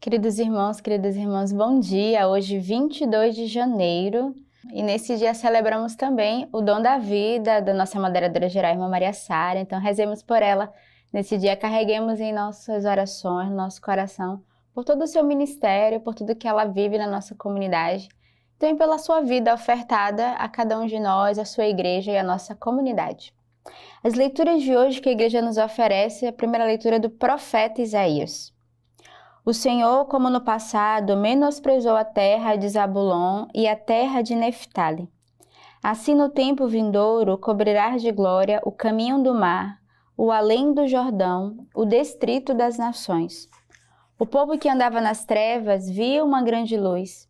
Queridos irmãos, queridas irmãs, bom dia. Hoje, 22 de janeiro, e nesse dia celebramos também o dom da vida da nossa moderadora geral, irmã Maria Sara. Então, rezemos por ela. Nesse dia, carreguemos em nossas orações, no nosso coração, por todo o seu ministério, por tudo que ela vive na nossa comunidade. Também pela sua vida ofertada a cada um de nós, a sua igreja e a nossa comunidade. As leituras de hoje que a igreja nos oferece, é a primeira leitura é do profeta Isaías. O Senhor, como no passado, menosprezou a terra de Zabulon e a terra de Neftali. Assim, no tempo vindouro, cobrirás de glória o caminho do mar, o além do Jordão, o distrito das nações. O povo que andava nas trevas via uma grande luz.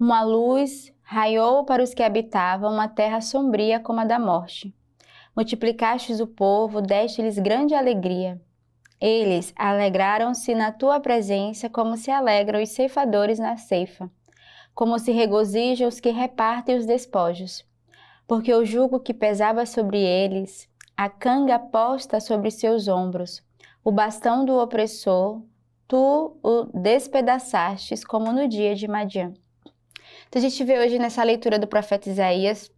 Uma luz raiou para os que habitavam uma terra sombria como a da morte. Multiplicaste o povo, deste-lhes grande alegria. Eles alegraram-se na tua presença, como se alegram os ceifadores na ceifa, como se regozijam os que repartem os despojos. Porque o jugo que pesava sobre eles, a canga posta sobre seus ombros, o bastão do opressor, tu o despedaçastes como no dia de Madian. Então a gente vê hoje nessa leitura do profeta Isaías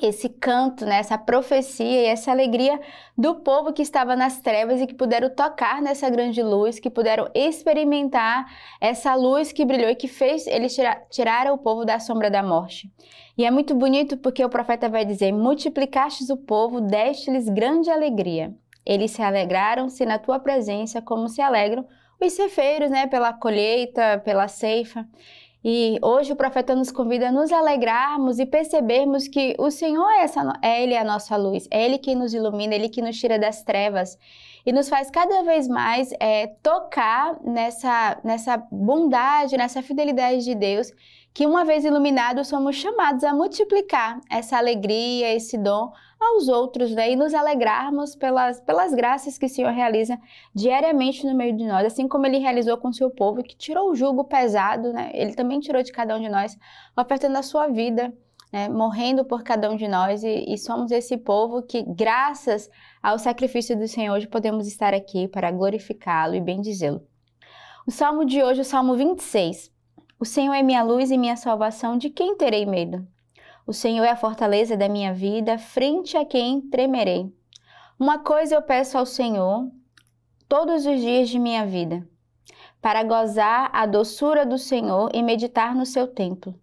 esse canto, né, essa profecia e essa alegria do povo que estava nas trevas e que puderam tocar nessa grande luz, que puderam experimentar essa luz que brilhou e que fez eles tirar, o povo da sombra da morte. E é muito bonito porque o profeta vai dizer: multiplicastes o povo, deste-lhes grande alegria. Eles se alegraram-se na tua presença, como se alegram os cefeiros, né, pela colheita, pela ceifa. E hoje o profeta nos convida a nos alegrarmos e percebermos que o Senhor é, essa, é Ele a nossa luz, é Ele quem nos ilumina, é Ele que nos tira das trevas e nos faz cada vez mais é, tocar nessa, nessa bondade, nessa fidelidade de Deus que uma vez iluminados somos chamados a multiplicar essa alegria, esse dom aos outros, né? E nos alegrarmos pelas, pelas graças que o Senhor realiza diariamente no meio de nós, assim como ele realizou com o seu povo, que tirou o jugo pesado, né? Ele também tirou de cada um de nós, ofertando a sua vida. Né, morrendo por cada um de nós e, e, somos esse povo que, graças ao sacrifício do Senhor, hoje podemos estar aqui para glorificá-lo e bendizê-lo. O salmo de hoje, o salmo 26, o Senhor é minha luz e minha salvação, de quem terei medo? O Senhor é a fortaleza da minha vida, frente a quem tremerei. Uma coisa eu peço ao Senhor todos os dias de minha vida, para gozar a doçura do Senhor e meditar no seu templo.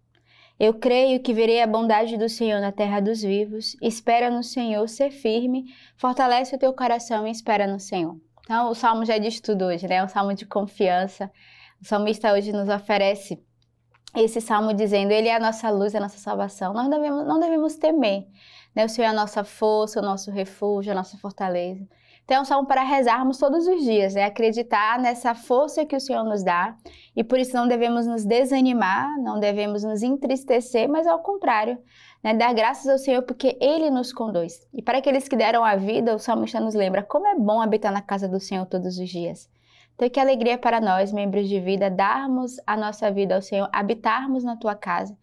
Eu creio que verei a bondade do Senhor na terra dos vivos. Espera no Senhor, ser firme, fortalece o teu coração e espera no Senhor. Então, o salmo já diz tudo hoje, né? É um salmo de confiança. O salmista hoje nos oferece esse salmo dizendo: Ele é a nossa luz, é a nossa salvação. Nós devemos, não devemos temer. Né? O Senhor é a nossa força, o nosso refúgio, a nossa fortaleza. Então, é um salmo para rezarmos todos os dias, né? acreditar nessa força que o Senhor nos dá. E por isso não devemos nos desanimar, não devemos nos entristecer, mas ao contrário, né? dar graças ao Senhor porque Ele nos conduz. E para aqueles que deram a vida, o salmista nos lembra como é bom habitar na casa do Senhor todos os dias. Então, que alegria para nós, membros de vida, darmos a nossa vida ao Senhor, habitarmos na tua casa,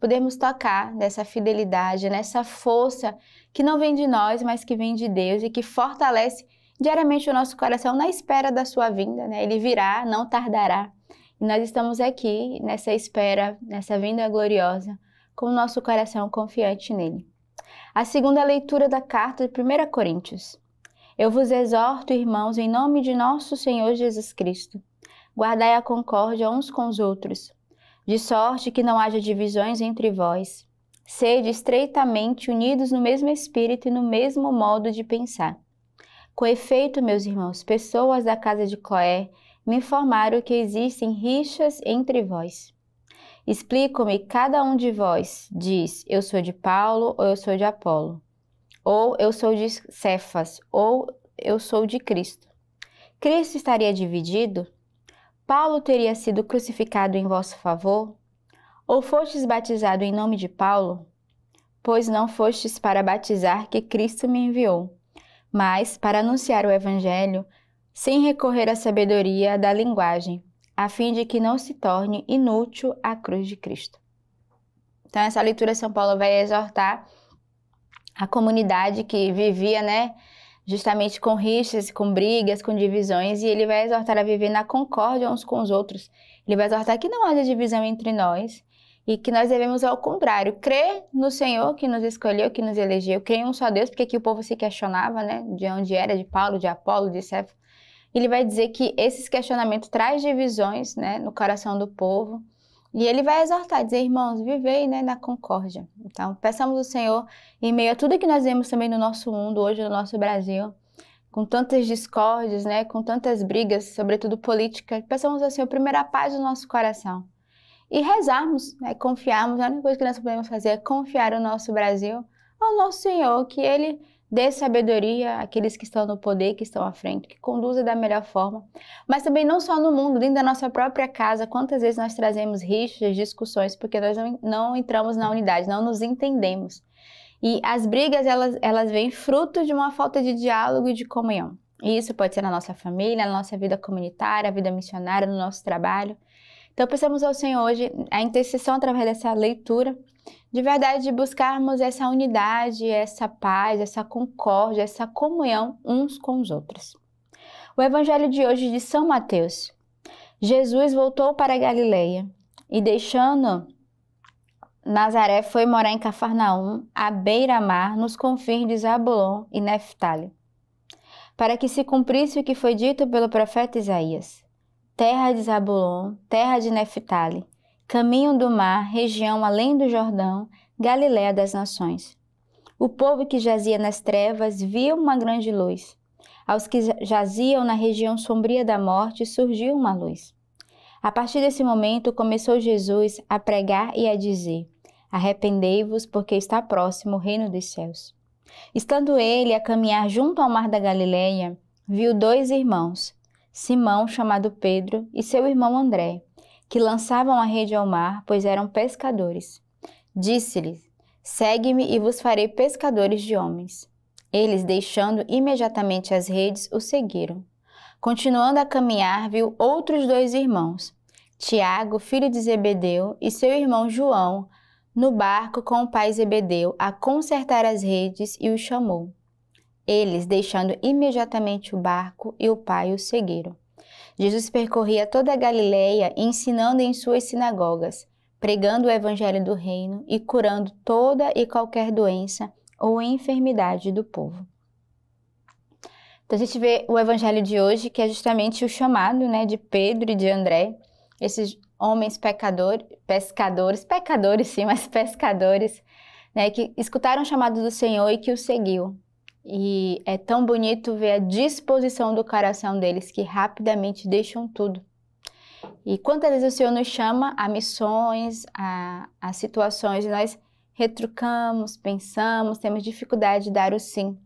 podermos tocar nessa fidelidade, nessa força que não vem de nós, mas que vem de Deus e que fortalece diariamente o nosso coração na espera da sua vinda, né? Ele virá, não tardará. E nós estamos aqui nessa espera, nessa vinda gloriosa, com o nosso coração confiante nele. A segunda leitura da carta de 1 Coríntios. Eu vos exorto, irmãos, em nome de nosso Senhor Jesus Cristo. Guardai a concórdia uns com os outros, de sorte que não haja divisões entre vós. Sede estreitamente unidos no mesmo espírito e no mesmo modo de pensar. Com efeito, meus irmãos, pessoas da casa de Coé me informaram que existem rixas entre vós. Explico-me cada um de vós, diz, eu sou de Paulo ou eu sou de Apolo ou eu sou de Cefas, ou eu sou de Cristo. Cristo estaria dividido? Paulo teria sido crucificado em vosso favor? Ou fostes batizado em nome de Paulo? Pois não fostes para batizar que Cristo me enviou, mas para anunciar o Evangelho, sem recorrer à sabedoria da linguagem, a fim de que não se torne inútil a cruz de Cristo. Então, essa leitura, São Paulo vai exortar a comunidade que vivia, né, justamente com rixas, com brigas, com divisões, e ele vai exortar a viver na concórdia uns com os outros. Ele vai exortar que não haja divisão entre nós e que nós devemos, ao contrário, crer no Senhor que nos escolheu, que nos elegeu, crer em um só Deus, porque aqui o povo se questionava, né, de onde era, de Paulo, de Apolo, de Cefo. Ele vai dizer que esses questionamentos traz divisões, né, no coração do povo e ele vai exortar, dizer, irmãos, vivei né, na concórdia. Então, peçamos ao Senhor, em meio a tudo que nós vemos também no nosso mundo, hoje no nosso Brasil, com tantas discórdias, né, com tantas brigas, sobretudo política, peçamos ao Senhor, primeiro, a paz do nosso coração. E rezarmos, né, confiarmos, a única coisa que nós podemos fazer é confiar o nosso Brasil ao nosso Senhor, que Ele dê sabedoria àqueles que estão no poder, que estão à frente, que conduza da melhor forma. Mas também não só no mundo, dentro da nossa própria casa, quantas vezes nós trazemos rixas, discussões, porque nós não, não entramos na unidade, não nos entendemos. E as brigas, elas, elas vêm fruto de uma falta de diálogo e de comunhão. E isso pode ser na nossa família, na nossa vida comunitária, vida missionária, no nosso trabalho. Então, pensamos ao Senhor hoje, a intercessão através dessa leitura, de verdade buscarmos essa unidade, essa paz, essa concórdia, essa comunhão uns com os outros. O evangelho de hoje de São Mateus. Jesus voltou para Galileia e deixando Nazaré foi morar em Cafarnaum, à beira-mar, nos confins de Zabulon e Neftali, para que se cumprisse o que foi dito pelo profeta Isaías: Terra de Zabulon, terra de Neftali, Caminho do Mar, região além do Jordão, Galiléia das Nações. O povo que jazia nas trevas viu uma grande luz. Aos que jaziam na região sombria da morte surgiu uma luz. A partir desse momento começou Jesus a pregar e a dizer: Arrependei-vos, porque está próximo o reino dos céus. Estando ele a caminhar junto ao mar da Galileia, viu dois irmãos, Simão, chamado Pedro, e seu irmão André que lançavam a rede ao mar, pois eram pescadores. Disse-lhes: Segue-me e vos farei pescadores de homens. Eles, deixando imediatamente as redes, o seguiram. Continuando a caminhar, viu outros dois irmãos, Tiago, filho de Zebedeu, e seu irmão João, no barco com o pai Zebedeu, a consertar as redes e o chamou. Eles, deixando imediatamente o barco e o pai, o seguiram. Jesus percorria toda a Galileia, ensinando em suas sinagogas, pregando o evangelho do reino e curando toda e qualquer doença ou enfermidade do povo. Então a gente vê o evangelho de hoje, que é justamente o chamado, né, de Pedro e de André, esses homens pecadores, pescadores, pecadores sim, mas pescadores, né, que escutaram o chamado do Senhor e que o seguiu. E é tão bonito ver a disposição do coração deles que rapidamente deixam tudo. E quantas vezes o Senhor nos chama a missões, a, a situações e nós retrucamos, pensamos, temos dificuldade de dar o sim.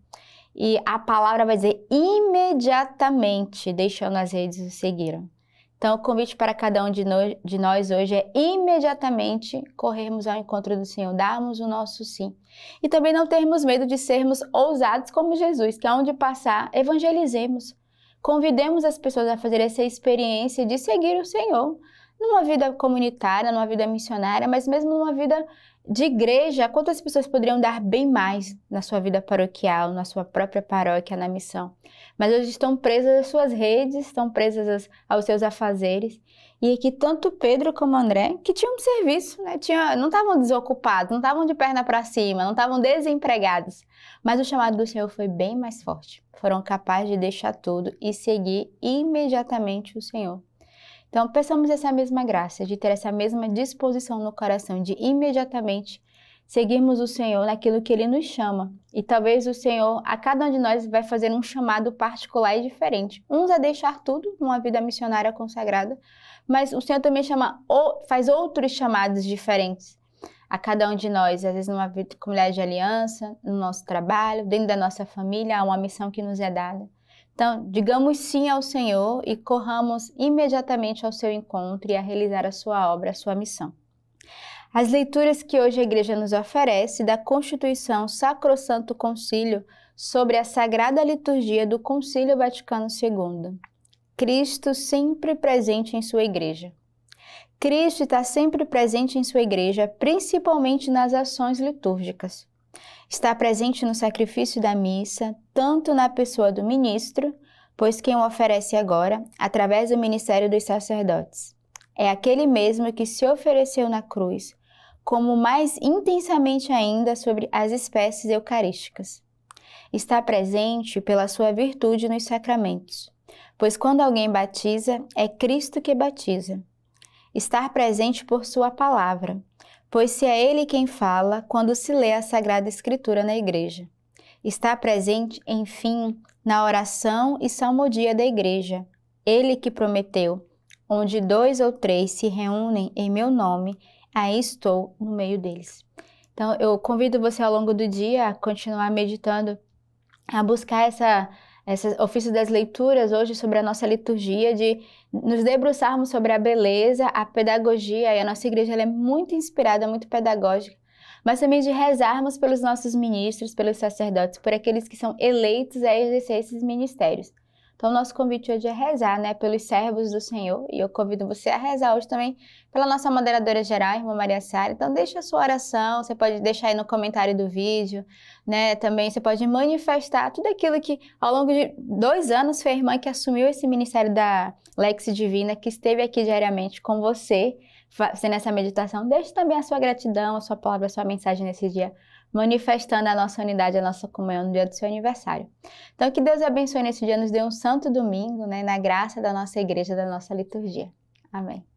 E a palavra vai dizer imediatamente, deixando as redes o seguiram. Então, o convite para cada um de, no, de nós hoje é imediatamente corrermos ao encontro do Senhor, darmos o nosso sim. E também não termos medo de sermos ousados como Jesus, que aonde é passar, evangelizemos. Convidemos as pessoas a fazer essa experiência de seguir o Senhor, numa vida comunitária, numa vida missionária, mas mesmo numa vida de igreja, quantas pessoas poderiam dar bem mais na sua vida paroquial, na sua própria paróquia, na missão? Mas hoje estão presas às suas redes, estão presas aos seus afazeres. E aqui tanto Pedro como André, que tinham um serviço, né? Tinha, não estavam desocupados, não estavam de perna para cima, não estavam desempregados. Mas o chamado do Senhor foi bem mais forte. Foram capazes de deixar tudo e seguir imediatamente o Senhor. Então, peçamos essa mesma graça, de ter essa mesma disposição no coração, de imediatamente seguirmos o Senhor naquilo que Ele nos chama. E talvez o Senhor, a cada um de nós, vai fazer um chamado particular e diferente. Uns a deixar tudo numa vida missionária consagrada, mas o Senhor também chama, faz outros chamados diferentes a cada um de nós, às vezes numa vida, comunidade de aliança, no nosso trabalho, dentro da nossa família, há uma missão que nos é dada. Então, digamos sim ao Senhor e corramos imediatamente ao seu encontro e a realizar a sua obra, a sua missão. As leituras que hoje a Igreja nos oferece da Constituição Sacrosanto Concílio sobre a Sagrada Liturgia do Concílio Vaticano II. Cristo sempre presente em sua Igreja. Cristo está sempre presente em sua Igreja, principalmente nas ações litúrgicas. Está presente no sacrifício da missa, tanto na pessoa do ministro, pois quem o oferece agora, através do ministério dos sacerdotes, é aquele mesmo que se ofereceu na cruz, como mais intensamente ainda sobre as espécies eucarísticas. Está presente pela sua virtude nos sacramentos, pois quando alguém batiza, é Cristo que batiza. Estar presente por sua palavra, pois se é ele quem fala quando se lê a Sagrada Escritura na igreja. Está presente, enfim, na oração e salmodia da igreja. Ele que prometeu: onde dois ou três se reúnem em meu nome, aí estou no meio deles. Então eu convido você ao longo do dia a continuar meditando, a buscar essa esse ofício das leituras hoje sobre a nossa liturgia, de nos debruçarmos sobre a beleza, a pedagogia, e a nossa igreja é muito inspirada, muito pedagógica, mas também de rezarmos pelos nossos ministros, pelos sacerdotes, por aqueles que são eleitos a exercer esses ministérios. Então, nosso convite hoje é rezar, né, pelos servos do Senhor. E eu convido você a rezar hoje também pela nossa moderadora geral, irmã Maria Sara. Então, deixa a sua oração, você pode deixar aí no comentário do vídeo, né? Também você pode manifestar tudo aquilo que, ao longo de dois anos, foi a irmã que assumiu esse ministério da Lex Divina, que esteve aqui diariamente com você fazendo essa meditação, deixe também a sua gratidão, a sua palavra, a sua mensagem nesse dia, manifestando a nossa unidade, a nossa comunhão no dia do seu aniversário. Então, que Deus abençoe nesse dia, nos dê um santo domingo, né, na graça da nossa igreja, da nossa liturgia. Amém.